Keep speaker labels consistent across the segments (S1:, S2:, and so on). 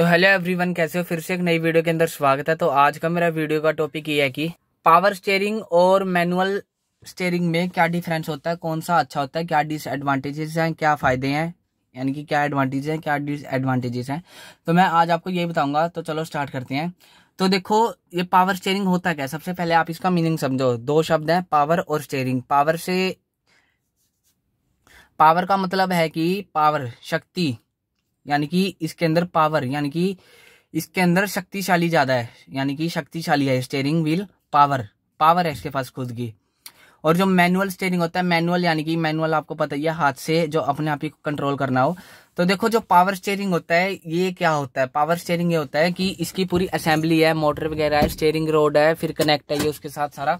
S1: तो hello everyone कैसे हो फिर से एक नई वीडियो के अंदर स्वागत है तो आज का मेरा वीडियो का टॉपिक ये है कि पावर स्टेयरिंग और मैनुअल स्टेयरिंग में क्या डिफरेंस होता है कौन सा अच्छा होता है क्या डिसएडवांटेजेस हैं क्या फ़ायदे हैं यानी कि क्या एडवांटेज हैं क्या डिसएडवांटेजेस हैं तो मैं आज आपको यही बताऊंगा तो चलो स्टार्ट करते हैं तो देखो ये पावर स्टेयरिंग होता क्या सबसे पहले आप इसका मीनिंग समझो दो शब्द हैं पावर और स्टेयरिंग पावर से पावर का मतलब है कि पावर शक्ति यानी कि इसके अंदर पावर यानी कि इसके अंदर शक्तिशाली ज़्यादा है यानी कि शक्तिशाली है स्टेयरिंग व्हील पावर पावर है इसके पास खुद की और जो मैनुअल स्टेयरिंग होता है मैनुअल यानी कि मैनुअल आपको पता ही है हाथ से जो अपने आप ही कंट्रोल करना हो तो देखो जो पावर स्टेयरिंग होता है ये क्या होता है पावर स्टेयरिंग ये होता है कि इसकी पूरी असेंबली है मोटर वगैरह है स्टेयरिंग रोड है फिर कनेक्ट है ये उसके साथ सारा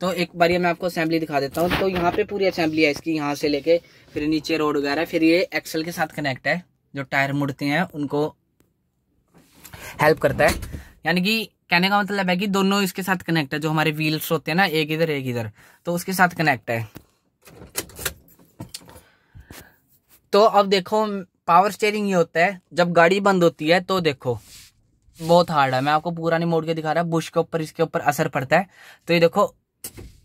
S1: तो एक बार ये मैं आपको असेंबली दिखा देता हूँ तो यहाँ पे पूरी असेंबली है इसकी यहाँ से लेके फिर नीचे रोड वगैरह फिर ये एक्सल के साथ कनेक्ट है जो टायर मुड़ते हैं उनको हेल्प करता है यानी कि कहने का मतलब है कि दोनों इसके साथ कनेक्ट है जो हमारे व्हील्स होते हैं ना एक इधर एक इधर तो उसके साथ कनेक्ट है तो अब देखो पावर स्टेयरिंग ये होता है जब गाड़ी बंद होती है तो देखो बहुत हार्ड है मैं आपको पूरा नहीं मोड़ के दिखा रहा बुश के ऊपर इसके ऊपर असर पड़ता है तो ये देखो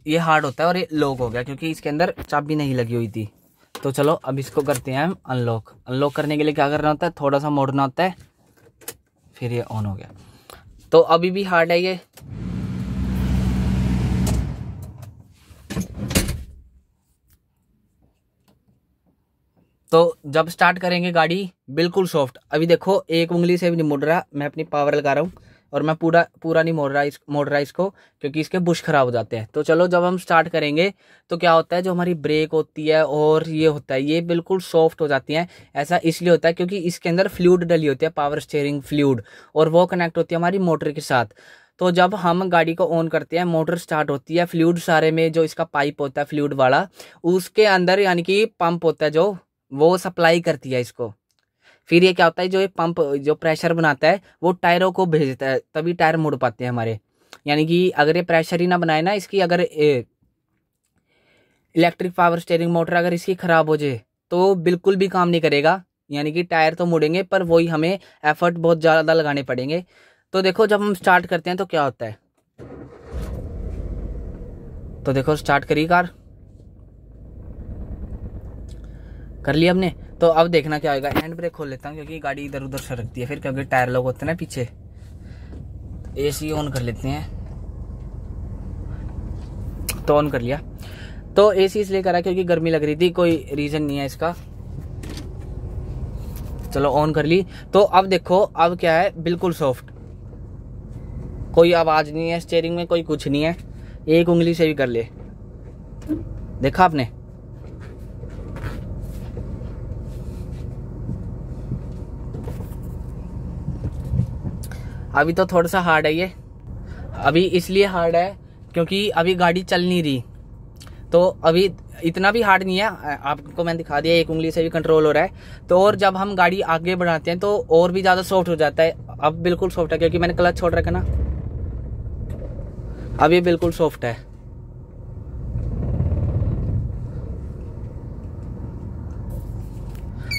S1: ये हार्ड होता है और ये लोक हो गया क्योंकि इसके अंदर चाबी नहीं लगी हुई थी तो चलो अब इसको करते हैं हम अनलॉक अनलॉक करने के लिए क्या करना होता है थोड़ा सा मोड़ना होता है फिर ये ऑन हो गया तो अभी भी हार्ड है ये तो जब स्टार्ट करेंगे गाड़ी बिल्कुल सॉफ्ट अभी देखो एक उंगली से भी नहीं मुड़ रहा मैं अपनी पावर लगा रहा हूँ और मैं पूरा पूरा नहीं मोड़ रहा इस मोड़ रहा इसको क्योंकि इसके बुश ख़राब हो जाते हैं तो चलो जब हम स्टार्ट करेंगे तो क्या होता है जो हमारी ब्रेक होती है और ये होता है ये बिल्कुल सॉफ्ट हो जाती हैं ऐसा इसलिए होता है क्योंकि इसके अंदर फ्लूड डली होती है पावर स्टेयरिंग फ्लूड और वो कनेक्ट होती है हमारी मोटर के साथ तो जब हम गाड़ी को ऑन करते हैं मोटर स्टार्ट होती है फ्लूड सारे में जो इसका पाइप होता है फ्लूड वाला उसके अंदर यानी कि पंप होता है जो वो सप्लाई करती है इसको फिर ये क्या होता है जो ये पंप जो प्रेशर बनाता है वो टायरों को भेजता है तभी टायर मुड़ पाते हैं हमारे यानी कि अगर ये प्रेशर ही ना बनाए ना इसकी अगर इलेक्ट्रिक पावर स्टेयरिंग मोटर अगर इसकी ख़राब हो जाए तो बिल्कुल भी काम नहीं करेगा यानी कि टायर तो मुड़ेंगे पर वही हमें एफर्ट बहुत ज़्यादा लगाने पड़ेंगे तो देखो जब हम स्टार्ट करते हैं तो क्या होता है तो देखो स्टार्ट करी कार कर लिया हमने तो अब देखना क्या होगा हैंड ब्रेक खोल लेता हूँ क्योंकि गाड़ी इधर उधर सरकती है फिर क्योंकि टायर लोग होते हैं ना पीछे एसी ऑन कर लेते हैं तो ऑन कर लिया तो एसी इसलिए करा क्योंकि गर्मी लग रही थी कोई रीज़न नहीं है इसका चलो ऑन कर ली तो अब देखो अब क्या है बिल्कुल सॉफ्ट कोई आवाज़ नहीं है स्टेयरिंग में कोई कुछ नहीं है एक उंगली से भी कर ले देखा आपने अभी तो थोड़ा सा हार्ड है ये अभी इसलिए हार्ड है क्योंकि अभी गाड़ी चल नहीं रही तो अभी इतना भी हार्ड नहीं है आपको मैंने दिखा दिया एक उंगली से भी कंट्रोल हो रहा है तो और जब हम गाड़ी आगे बढ़ाते हैं तो और भी ज़्यादा सॉफ्ट हो जाता है अब बिल्कुल सॉफ्ट है क्योंकि मैंने क्लच छोड़ रखा ना अब ये बिल्कुल सॉफ्ट है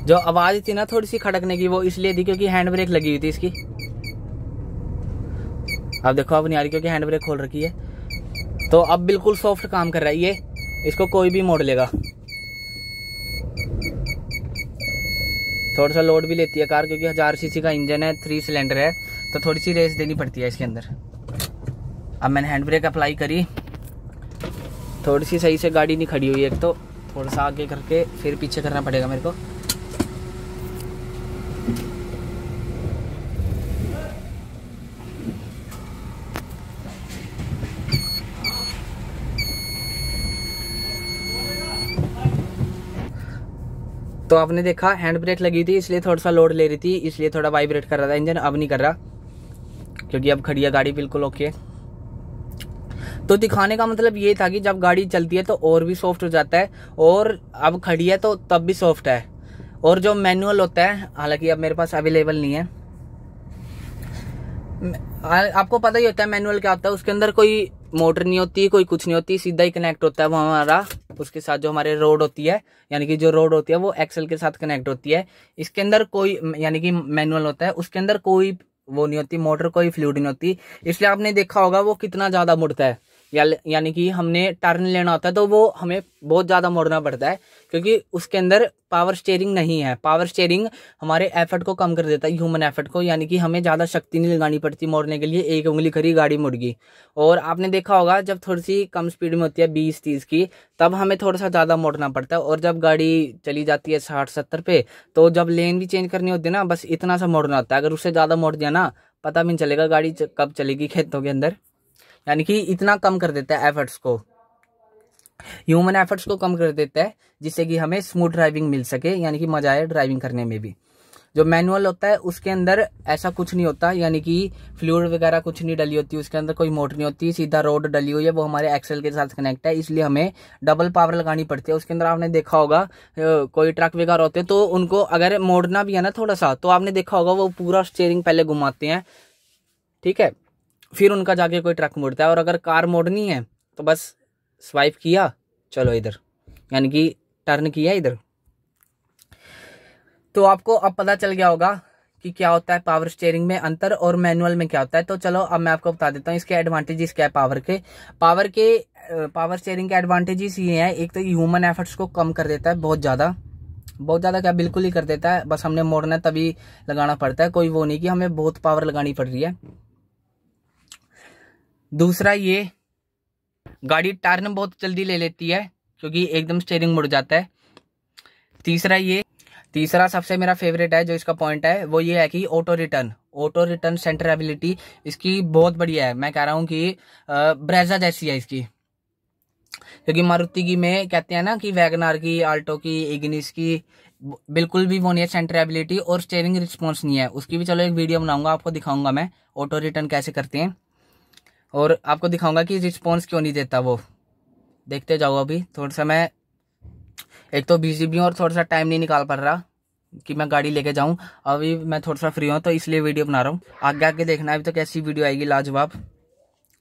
S1: जो आवाज़ थी ना थोड़ी सी खड़कने की वो इसलिए थी क्योंकि हैंड ब्रेक लगी हुई थी इसकी अब देखो अब नहीं आ रही क्योंकि हैंड ब्रेक खोल रखी है तो अब बिल्कुल सॉफ्ट काम कर रहा है ये इसको कोई भी मोड़ लेगा थोड़ा सा लोड भी लेती है कार क्योंकि हज़ार सीसी का इंजन है थ्री सिलेंडर है तो थोड़ी सी रेस देनी पड़ती है इसके अंदर अब मैंने हैंड ब्रेक अप्लाई करी थोड़ी सी सही से गाड़ी नहीं खड़ी हुई एक तो थोड़ा सा आगे करके फिर पीछे करना पड़ेगा मेरे को तो आपने देखा हैंड ब्रेक लगी थी इसलिए थोड़ा सा लोड ले रही थी इसलिए थोड़ा वाइब्रेट कर रहा था इंजन अब नहीं कर रहा क्योंकि अब खड़ी है गाड़ी बिल्कुल ओके तो दिखाने का मतलब ये था कि जब गाड़ी चलती है तो और भी सॉफ्ट हो जाता है और अब खड़ी है तो तब भी सॉफ्ट है और जो मैनुअल होता है हालांकि अब मेरे पास अवेलेबल नहीं है आपको पता ही होता है मैनुअल क्या होता है उसके अंदर कोई मोटर नहीं होती कोई कुछ नहीं होती सीधा ही कनेक्ट होता है वो हमारा उसके साथ जो हमारे रोड होती है यानी कि जो रोड होती है वो एक्सेल के साथ कनेक्ट होती है इसके अंदर कोई यानी कि मैनुअल होता है उसके अंदर कोई वो नहीं होती मोटर कोई फ्लूड नहीं होती इसलिए आपने देखा होगा वो कितना ज़्यादा मुड़ता है या यानी कि हमने टर्न लेना होता है तो वो हमें बहुत ज़्यादा मोड़ना पड़ता है क्योंकि उसके अंदर पावर स्टेयरिंग नहीं है पावर स्टेयरिंग हमारे एफर्ट को कम कर देता है ह्यूमन एफर्ट को यानी कि हमें ज़्यादा शक्ति नहीं लगानी पड़ती मोड़ने के लिए एक उंगली खरी गाड़ी मुड़ गई और आपने देखा होगा जब थोड़ी सी कम स्पीड में होती है बीस तीस की तब हमें थोड़ा सा ज़्यादा मोड़ना पड़ता है और जब गाड़ी चली जाती है साठ सत्तर पे तो जब लेन भी चेंज करनी होती है ना बस इतना सा मोड़ना होता है अगर उससे ज़्यादा मोड़ दिया ना पता भी नहीं चलेगा गाड़ी कब चलेगी खेतों के अंदर यानी कि इतना कम कर देता है एफर्ट्स को ह्यूमन एफर्ट्स को कम कर देता है जिससे कि हमें स्मूथ ड्राइविंग मिल सके यानी कि मजा आए ड्राइविंग करने में भी जो मैनुअल होता है उसके अंदर ऐसा कुछ नहीं होता यानी कि फ्लूड वगैरह कुछ नहीं डली होती उसके अंदर कोई मोटर नहीं होती सीधा रोड डली हुई है वो हमारे एक्सेल के साथ कनेक्ट है इसलिए हमें डबल पावर लगानी पड़ती है उसके अंदर आपने देखा होगा कोई ट्रक वगैरह होते हैं तो उनको अगर मोड़ना भी है ना थोड़ा सा तो आपने देखा होगा वो पूरा स्टेयरिंग पहले घुमाते हैं ठीक है फिर उनका जाके कोई ट्रक मुड़ता है और अगर कार मोड़नी है तो बस स्वाइप किया चलो इधर यानी कि टर्न किया इधर तो आपको अब पता चल गया होगा कि क्या होता है पावर स्टेयरिंग में अंतर और मैनुअल में क्या होता है तो चलो अब मैं आपको बता देता हूँ इसके एडवांटेजेस क्या है पावर के पावर के पावर स्टेयरिंग के एडवांटेजेस ये हैं एक तो ह्यूमन एफर्ट्स को कम कर देता है बहुत ज़्यादा बहुत ज़्यादा क्या बिल्कुल ही कर देता है बस हमने मोड़ना तभी लगाना पड़ता है कोई वो नहीं कि हमें बहुत पावर लगानी पड़ रही है दूसरा ये गाड़ी टर्न बहुत जल्दी ले लेती है क्योंकि एकदम स्टेयरिंग मुड़ जाता है तीसरा ये तीसरा सबसे मेरा फेवरेट है जो इसका पॉइंट है वो ये है कि auto return auto return centre ability इसकी बहुत बढ़िया है मैं कह रहा हूँ कि ब्रेजा जैसी है इसकी क्योंकि मारुति की में कहते हैं ना कि वैगनार की आल्टो की इग्निस की बिल्कुल भी वो नहीं है सेंटर एबिलिटी और स्टेयरिंग रिस्पॉन्स नहीं है उसकी भी चलो एक वीडियो बनाऊंगा आपको दिखाऊंगा मैं ऑटो रिटर्न कैसे करते हैं और आपको दिखाऊंगा कि रिस्पॉन्स क्यों नहीं देता वो देखते जाओ अभी थोड़ा सा मैं एक तो बिजी भी हूँ और थोड़ा सा टाइम नहीं निकाल पा रहा कि मैं गाड़ी लेके जाऊँ अभी मैं थोड़ा सा फ्री हूँ तो इसलिए वीडियो बना रहा हूँ आगे आगे देखना अभी तो कैसी वीडियो आएगी लाजवाब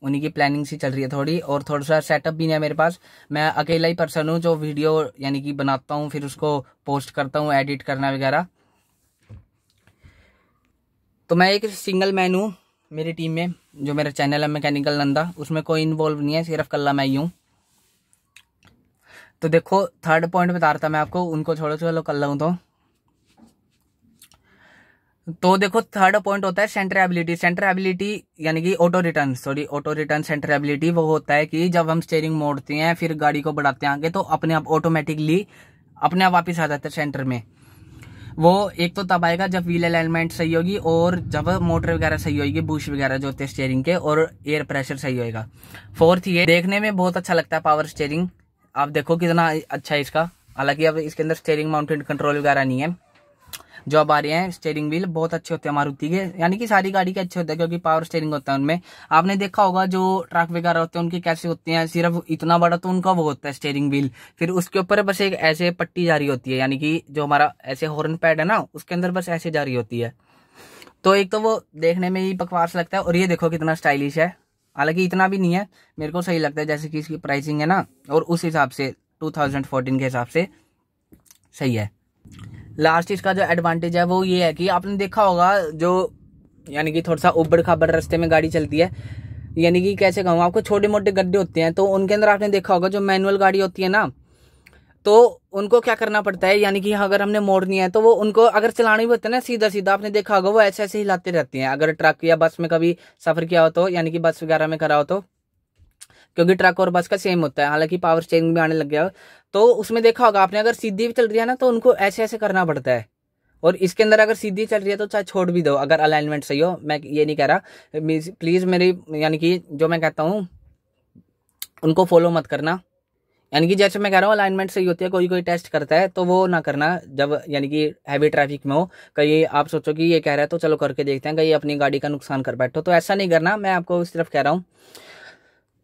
S1: उन्हीं की प्लानिंग सी चल रही है थोड़ी और थोड़ा सा सेटअप भी नहीं है मेरे पास मैं अकेला ही पर्सन हूँ जो वीडियो यानी कि बनाता हूँ फिर उसको पोस्ट करता हूँ एडिट करना वगैरह तो मैं एक सिंगल मैन हूँ मेरी टीम में जो मेरा चैनल है मैकेनिकल नंदा उसमें कोई इन्वॉल्व नहीं है सिर्फ कल्ला मैं ही हूँ तो देखो थर्ड पॉइंट बता रहा था मैं आपको उनको छोड़ो चलो कल्ला हूँ तो तो देखो थर्ड पॉइंट होता है सेंटर एबिलिटी सेंटर एबिलिटी यानी कि auto return sorry auto return centre ability वो होता है कि जब हम स्टेयरिंग मोड़ते हैं फिर गाड़ी को बढ़ाते हैं आगे तो अपने आप ऑटोमेटिकली अपने आप वापस आ जाते हैं सेंटर में वो एक तो तब आएगा जब व्हील अलाइनमेंट सही होगी और जब मोटर वगैरह सही होगी बूश वगैरह जो होते हैं स्टेयरिंग के और एयर प्रेशर सही होएगा फोर्थ ये देखने में बहुत अच्छा लगता है पावर स्टेयरिंग आप देखो कितना अच्छा है इसका हालांकि अब इसके अंदर स्टेयरिंग माउंटेन कंट्रोल वगैरह नहीं है अब आ रहे हैं स्टेयरिंग व्हील बहुत अच्छे होते हैं मारुति के यानी कि सारी गाड़ी के अच्छे होते हैं क्योंकि पावर स्टेयरिंग होता है उनमें आपने देखा होगा जो ट्रक वगैरह होते हैं उनकी कैसे होती है सिर्फ इतना बड़ा तो उनका वो होता है स्टेयरिंग व्हील फिर उसके ऊपर बस एक ऐसे पट्टी जारी होती है यानी कि जो हमारा ऐसे हॉर्न पैड है ना उसके अंदर बस ऐसे जारी होती है तो एक तो वो देखने में ही बकवास लगता है और ये देखो कितना स्टाइलिश है हालांकि इतना भी नहीं है मेरे को सही लगता है जैसे कि इसकी प्राइसिंग है ना और उस हिसाब से 2014 के हिसाब से सही है लास्ट इसका जो एडवांटेज है वो ये है कि आपने देखा होगा जो यानी कि थोड़ा सा उबड़ खाबड़ रास्ते में गाड़ी चलती है यानी कि कैसे कहूँ आपको छोटे मोटे गड्ढे होते हैं तो उनके अंदर आपने देखा होगा जो मैनुअल गाड़ी होती है ना तो उनको क्या करना पड़ता है यानी कि अगर हमने मोड़नी है तो वो उनको अगर चलाना भी होता है ना सीधा सीधा आपने देखा होगा वो ऐसे ऐसे हिलाते रहते हैं अगर ट्रक या बस में कभी सफ़र किया हो तो यानी कि बस वगैरह में करा हो तो क्योंकि ट्रक और बस का सेम होता है हालांकि पावर स्टेयरिंग भी आने लग गया तो उसमें देखा होगा आपने अगर सीधी भी चल रही है ना तो उनको ऐसे ऐसे करना पड़ता है और इसके अंदर अगर सीधी चल रही है तो चाहे छोड़ भी दो अगर अलाइनमेंट सही हो मैं ये नहीं कह रहा प्लीज़ मेरी यानी कि जो मैं कहता हूँ उनको फॉलो मत करना यानी कि जैसे मैं कह रहा हूँ अलाइनमेंट सही होती है कोई कोई टेस्ट करता है तो वो ना करना जब यानी कि हैवी ट्रैफिक में हो कहीं आप सोचो कि ये कह रहा है तो चलो करके देखते हैं कहीं अपनी गाड़ी का नुकसान कर बैठो तो ऐसा नहीं करना मैं आपको सिर्फ कह रहा हूँ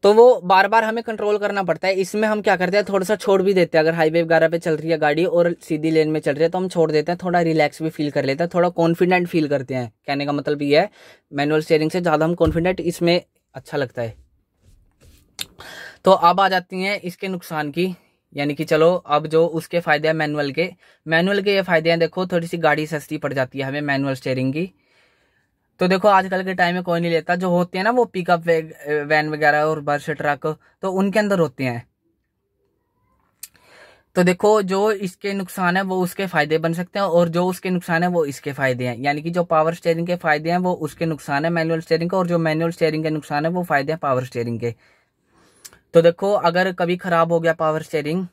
S1: तो वो बार बार हमें कंट्रोल करना पड़ता है इसमें हम क्या करते हैं थोड़ा सा छोड़ भी देते हैं अगर हाईवे वगैरह पे चल रही है गाड़ी और सीधी लेन में चल रही है तो हम छोड़ देते हैं थोड़ा रिलैक्स भी फील कर लेते हैं थोड़ा कॉन्फिडेंट फील करते हैं कहने का मतलब ये है मैनुअल स्टेयरिंग से ज़्यादा हम कॉन्फिडेंट इसमें अच्छा लगता है तो अब आ जाती हैं इसके नुकसान की यानी कि चलो अब जो उसके फ़ायदे हैं मैनुअल के मैनुअल के ये फ़ायदे हैं देखो थोड़ी सी गाड़ी सस्ती पड़ जाती है हमें मैनुअल स्टेयरिंग की तो देखो आजकल के टाइम में कोई नहीं लेता जो होती है ना वो पिकअप वैन वगैरह और बस ट्रक तो उनके अंदर होती हैं तो देखो जो इसके नुकसान है वो उसके फायदे बन सकते हैं और जो उसके नुकसान है वो इसके फायदे हैं यानी कि जो पावर स्टेयरिंग के फायदे हैं वो उसके नुकसान है मैनुअल स्टेयरिंग के और जो मैनुअल स्टेयरिंग के नुकसान है वो फायदे हैं पावर स्टेयरिंग के तो देखो अगर कभी खराब हो गया पावर स्टेयरिंग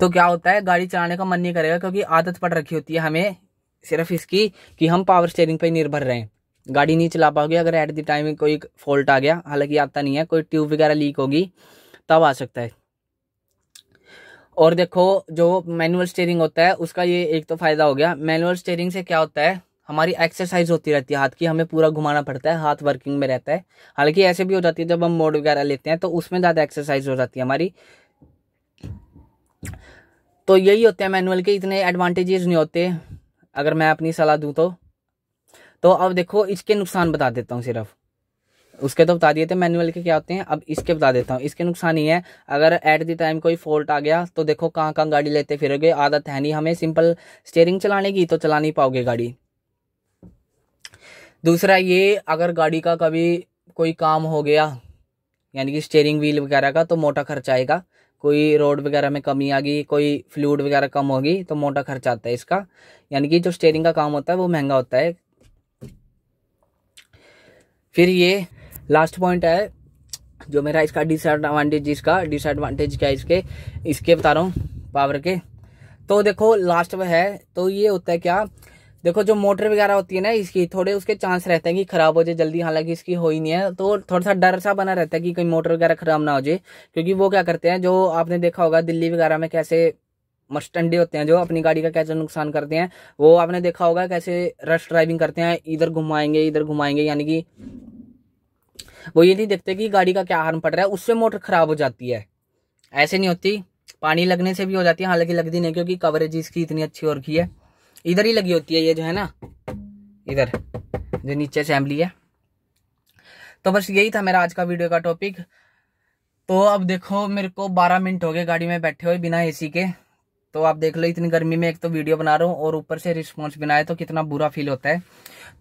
S1: तो क्या होता है गाड़ी चलाने का मन नहीं करेगा क्योंकि आदत पड़ रखी होती है हमें सिर्फ इसकी कि हम पावर स्टेयरिंग पर निर्भर रहें गाड़ी नहीं चला पाओगे अगर एट द टाइम कोई फॉल्ट आ गया हालांकि आता नहीं है कोई ट्यूब वगैरह लीक होगी तब आ सकता है और देखो जो मैनुअल स्टेयरिंग होता है उसका ये एक तो फ़ायदा हो गया मैनुअल स्टेयरिंग से क्या होता है हमारी एक्सरसाइज होती रहती है हाथ की हमें पूरा घुमाना पड़ता है हाथ वर्किंग में रहता है हालांकि ऐसे भी हो जाती है जब हम मोड वगैरह लेते हैं तो उसमें ज़्यादा एक्सरसाइज हो जाती है हमारी तो यही होते हैं मैनुअल के इतने एडवांटेजेस नहीं होते अगर मैं अपनी सलाह दूँ तो तो अब देखो इसके नुकसान बता देता हूँ सिर्फ उसके तो बता दिए थे मैनुअल के क्या होते हैं अब इसके बता देता हूँ इसके नुकसान ये है अगर एट द टाइम कोई फॉल्ट आ गया तो देखो कहाँ कहाँ गाड़ी लेते फिरोगे आदत है नहीं हमें सिंपल स्टेयरिंग चलाने की तो चला नहीं पाओगे गाड़ी दूसरा ये अगर गाड़ी का कभी कोई काम हो गया यानी कि स्टेयरिंग व्हील वगैरह का तो मोटा खर्चा आएगा कोई रोड वगैरह में कमी आ गई कोई फ्लूड वगैरह कम होगी तो मोटा खर्चा आता है इसका यानी कि जो स्टेयरिंग का काम होता है वो महंगा होता है फिर ये लास्ट पॉइंट है जो मेरा इसका डिसएडवांटेज इसका डिसएडवांटेज क्या है इसके इसके बता रहा हूँ पावर के तो देखो लास्ट में है तो ये होता है क्या देखो जो मोटर वगैरह होती है ना इसकी थोड़े उसके चांस रहते हैं कि खराब हो जाए जल्दी हालांकि इसकी हो ही नहीं है तो थोड़ा सा डर सा बना रहता है कि कहीं मोटर वगैरह खराब ना हो जाए क्योंकि वो क्या करते हैं जो आपने देखा होगा दिल्ली वगैरह में कैसे मस्टंडे होते हैं जो अपनी गाड़ी का कैसे नुकसान करते हैं वो आपने देखा होगा कैसे रश ड्राइविंग करते हैं इधर घुमाएंगे इधर घुमाएंगे यानी कि वो ये नहीं देखते कि गाड़ी का क्या हार्म पड़ रहा है उससे मोटर खराब हो जाती है ऐसे नहीं होती पानी लगने से भी हो जाती है हालांकि लगती नहीं क्योंकि कवरेज इसकी इतनी अच्छी और की है इधर ही लगी होती है ये जो है ना इधर जो नीचे असेंबली है तो बस यही था मेरा आज का वीडियो का टॉपिक तो अब देखो मेरे को 12 मिनट हो गए गाड़ी में बैठे हुए बिना एसी के तो आप देख लो इतनी गर्मी में एक तो वीडियो बना रहा हूँ और ऊपर से रिस्पॉन्स बिना है तो कितना बुरा फील होता है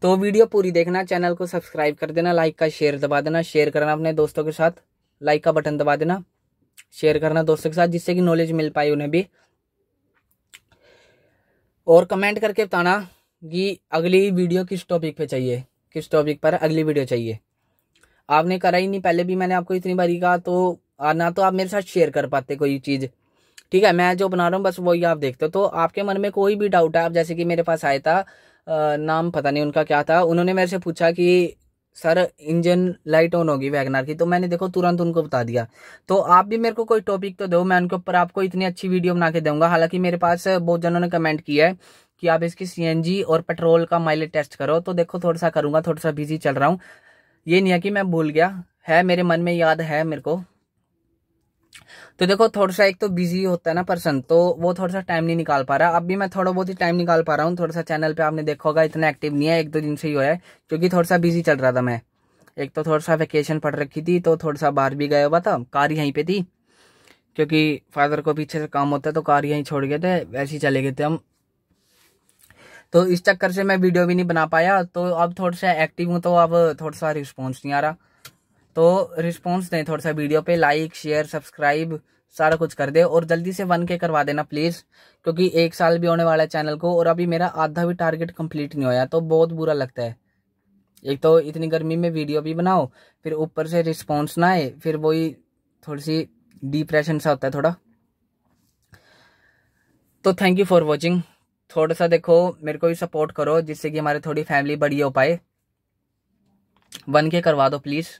S1: तो वीडियो पूरी देखना चैनल को सब्सक्राइब कर देना लाइक का शेयर दबा देना शेयर करना अपने दोस्तों के साथ लाइक का बटन दबा देना शेयर करना दोस्तों के साथ जिससे कि नॉलेज मिल पाए उन्हें भी और कमेंट करके बताना कि अगली वीडियो किस टॉपिक पे चाहिए किस टॉपिक पर अगली वीडियो चाहिए आपने करा ही नहीं पहले भी मैंने आपको इतनी बारी कहा तो ना तो आप मेरे साथ शेयर कर पाते कोई चीज़ ठीक है मैं जो बना रहा हूँ बस वही आप देखते हो तो आपके मन में कोई भी डाउट है आप जैसे कि मेरे पास आया था नाम पता नहीं उनका क्या था उन्होंने मेरे से पूछा कि सर इंजन लाइट ऑन होगी वैगनार की तो मैंने देखो तुरंत उनको बता दिया तो आप भी मेरे को कोई टॉपिक तो दो मैं उनके ऊपर आपको इतनी अच्छी वीडियो बना के दूंगा हालांकि मेरे पास बहुत जनों ने कमेंट किया है कि आप इसकी सीएनजी और पेट्रोल का माइलेज टेस्ट करो तो देखो थोड़ा सा करूँगा थोड़ा सा बिजी चल रहा हूँ ये नहीं है कि मैं भूल गया है मेरे मन में याद है मेरे को तो देखो थोड़ा सा एक तो बिजी होता है ना पर्सन तो वो थोड़ा सा टाइम नहीं निकाल पा रहा अब भी मैं थोड़ा बहुत ही टाइम निकाल पा रहा हूँ थोड़ा सा चैनल पे आपने देखा होगा इतना एक्टिव नहीं है एक दो दिन से ही हुआ है क्योंकि थोड़ा सा बिजी चल रहा था मैं एक तो थोड़ा सा वैकेशन पड़ रखी थी तो थोड़ा सा बाहर भी गया हुआ था कार यहीं पर थी क्योंकि फादर को पीछे से काम होता है तो कार यहीं छोड़ गए थे वैसे ही चले गए थे हम तो इस चक्कर से मैं वीडियो भी नहीं बना पाया तो अब थोड़ा सा एक्टिव हूँ तो अब थोड़ा सा रिस्पॉन्स नहीं आ रहा तो रिस्पॉन्स दें थोड़ा सा वीडियो पे लाइक शेयर सब्सक्राइब सारा कुछ कर दे और जल्दी से वन के करवा देना प्लीज़ क्योंकि एक साल भी होने वाला है चैनल को और अभी मेरा आधा भी टारगेट कंप्लीट नहीं होया तो बहुत बुरा लगता है एक तो इतनी गर्मी में वीडियो भी बनाओ फिर ऊपर से रिस्पॉन्स ना आए फिर वही थोड़ी सी डिप्रेशन सा होता है थोड़ा तो थैंक यू फॉर वॉचिंग थोड़ा सा देखो मेरे को भी सपोर्ट करो जिससे कि हमारी थोड़ी फैमिली बड़ी हो पाए वन के करवा दो प्लीज़